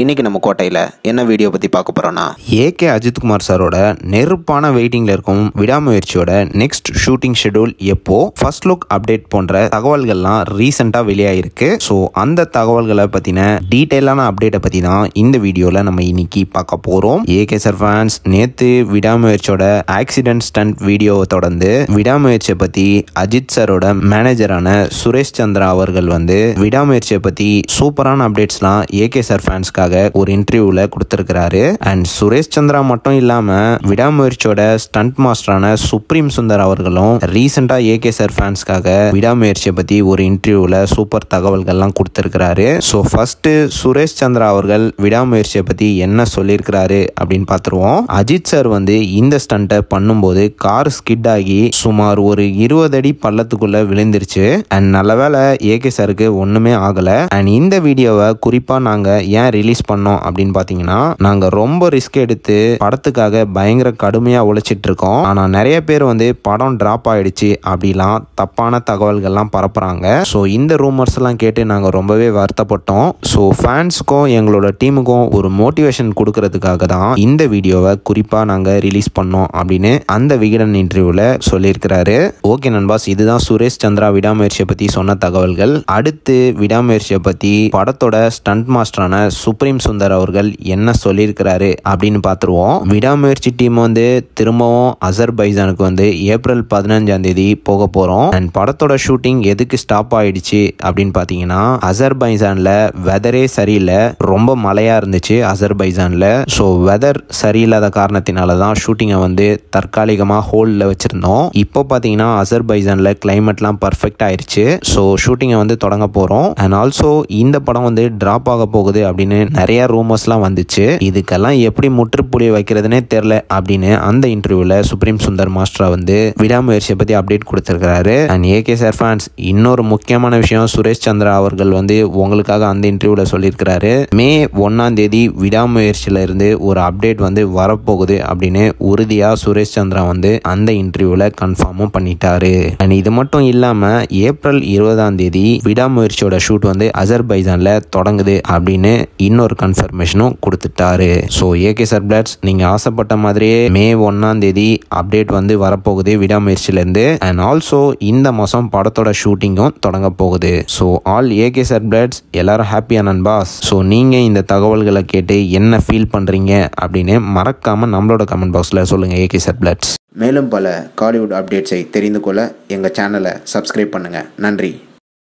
இன்றைக்கி நம்ம கோட்டையில் என்ன வீடியோ பற்றி பார்க்க போகிறோன்னா ஏகே அஜித்குமார் சாரோட நெருப்பான வெயிட்டிங்கில் இருக்கும் விடாமுயற்சியோட நெக்ஸ்ட் ஷூட்டிங் ஷெடியூல் எப்போ ஃபர்ஸ்ட் லுக் அப்டேட் போன்ற தகவல்கள்லாம் ரீசெண்டாக வெளியாகிருக்கு ஸோ அந்த தகவல்களை பற்றின டீட்டெயிலான அப்டேட்டை பற்றி தான் இந்த வீடியோவில் நம்ம இன்னைக்கு பார்க்க போகிறோம் ஏகே சார் ஃபேன்ஸ் நேற்று விடாமுயற்சியோட ஆக்சிடென்ட் ஸ்டண்ட் வீடியோவை தொடர்ந்து விடாமுயற்சியை பற்றி அஜித் சாரோட மேனேஜரான சுரேஷ் சந்திரா அவர்கள் வந்து விடாமுயற்சியை பற்றி சூப்பரான அப்டேட்ஸ்லாம் ஏகே சார் ஃபேன்ஸ்க்கு கம்பெனிக்காக ஒரு இன்டர்வியூல கொடுத்துருக்கிறாரு அண்ட் சுரேஷ் சந்திரா மட்டும் இல்லாமல் விடாமுயற்சியோட ஸ்டண்ட் மாஸ்டரான சுப்ரீம் சுந்தர் அவர்களும் ரீசெண்டாக ஏகே சார் ஃபேன்ஸ்க்காக விடாமுயற்சியை பற்றி ஒரு இன்டர்வியூல சூப்பர் தகவல்கள்லாம் கொடுத்துருக்கிறாரு ஸோ ஃபர்ஸ்ட் சுரேஷ் சந்திரா அவர்கள் விடாமுயற்சியை பற்றி என்ன சொல்லியிருக்கிறாரு அப்படின்னு பார்த்துருவோம் அஜித் சார் வந்து இந்த ஸ்டண்ட்டை பண்ணும்போது கார் ஸ்கிட் ஆகி சுமார் ஒரு இருபது அடி பள்ளத்துக்குள்ள விழுந்துருச்சு அண்ட் நல்ல ஏ ஏகே சாருக்கு ஒன்றுமே ஆகலை அண்ட் இந்த வீடியோவை குறிப்பாக நாங்கள் ஏன் ரிலீஸ் ரிலீஸ் பண்ணோம் அப்படின்னு பார்த்தீங்கன்னா நாங்கள் ரொம்ப ரிஸ்க் எடுத்து படத்துக்காக பயங்கர கடுமையாக உழைச்சிட்டு இருக்கோம் ஆனால் நிறைய பேர் வந்து படம் ட்ராப் ஆயிடுச்சு அப்படிலாம் தப்பான தகவல்கள்லாம் பரப்புகிறாங்க ஸோ இந்த ரூமர்ஸ்லாம் கேட்டு நாங்கள் ரொம்பவே வருத்தப்பட்டோம் ஸோ ஃபேன்ஸுக்கும் எங்களோட டீமுக்கும் ஒரு மோட்டிவேஷன் கொடுக்கறதுக்காக தான் இந்த வீடியோவை குறிப்பாக நாங்கள் ரிலீஸ் பண்ணோம் அப்படின்னு அந்த விகடன் இன்டர்வியூவில் சொல்லியிருக்கிறாரு ஓகே நண்பாஸ் இதுதான் சுரேஷ் சந்திரா விடாமுயற்சியை பற்றி சொன்ன தகவல்கள் அடுத்து விடாமுயற்சியை பற்றி படத்தோட ஸ்டண்ட் மாஸ்டரான சூப்பர் சுப்ரீம் சுந்தர் அவர்கள் என்ன சொல்லியிருக்கிறாரு அப்படின்னு பார்த்துருவோம் விடாமுயற்சி டீம் வந்து திரும்பவும் அசர்பைசானுக்கு வந்து ஏப்ரல் பதினஞ்சாம் தேதி போக போகிறோம் அண்ட் படத்தோட ஷூட்டிங் எதுக்கு ஸ்டாப் ஆயிடுச்சு அப்படின்னு பார்த்தீங்கன்னா அசர்பைசானில் வெதரே சரியில்லை ரொம்ப மழையாக இருந்துச்சு அசர்பைசானில் ஸோ வெதர் சரியில்லாத காரணத்தினால தான் ஷூட்டிங்கை வந்து தற்காலிகமாக ஹோல்டில் வச்சுருந்தோம் இப்போ பார்த்தீங்கன்னா அசர்பைசானில் கிளைமேட்லாம் பர்ஃபெக்ட் ஆயிடுச்சு ஸோ ஷூட்டிங்கை வந்து தொடங்க போகிறோம் அண்ட் ஆல்சோ இந்த படம் வந்து ட்ராப் ஆக போகுது அப்படின்னு நிறைய ரூமர்ஸ்லாம் வந்துச்சு இதுக்கெல்லாம் எப்படி முற்றுப்புள்ளி வைக்கிறதுனே தெரில அப்படின்னு அந்த இன்டர்வியூல சுப்ரீம் சுந்தர் மாஸ்டரா வந்து விடாமுயற்சியை பற்றி அப்டேட் கொடுத்துருக்காரு அண்ட் ஏகே சார் ஃபேன்ஸ் இன்னொரு முக்கியமான விஷயம் சுரேஷ் சந்திரா அவர்கள் வந்து உங்களுக்காக அந்த இன்டர்வியூல சொல்லியிருக்கிறாரு மே ஒன்னாம் தேதி விடாமுயற்சியில இருந்து ஒரு அப்டேட் வந்து வரப்போகுது அப்படின்னு உறுதியாக சுரேஷ் சந்திரா வந்து அந்த இன்டர்வியூல கன்ஃபார்மும் பண்ணிட்டாரு அண்ட் இது மட்டும் இல்லாமல் ஏப்ரல் இருபதாம் தேதி விடாமுயற்சியோட ஷூட் வந்து அசர்பைஜானில் தொடங்குது அப்படின்னு இன்னும் இன்னொரு கன்ஃபர்மேஷனும் கொடுத்துட்டாரு ஸோ ஏகே சர்பிளாட்ஸ் நீங்கள் ஆசைப்பட்ட மாதிரியே மே ஒன்றாம் தேதி அப்டேட் வந்து வரப்போகுது விடாமுயற்சியிலேருந்து அண்ட் ஆல்சோ இந்த மாதம் படத்தோட ஷூட்டிங்கும் தொடங்க போகுது ஸோ ஆல் ஏகே சர்பிளாட்ஸ் எல்லாரும் ஹாப்பியா நண்பாஸ் ஸோ நீங்கள் இந்த தகவல்களை கேட்டு என்ன ஃபீல் பண்ணுறீங்க அப்படின்னு மறக்காமல் நம்மளோட கமெண்ட் பாக்ஸில் சொல்லுங்கள் ஏகே சர்பிளாட்ஸ் மேலும் பல காலிவுட் அப்டேட்ஸை தெரிந்து கொள்ள எங்கள் சேனலை சப்ஸ்கிரைப் பண்ணுங்கள் நன்றி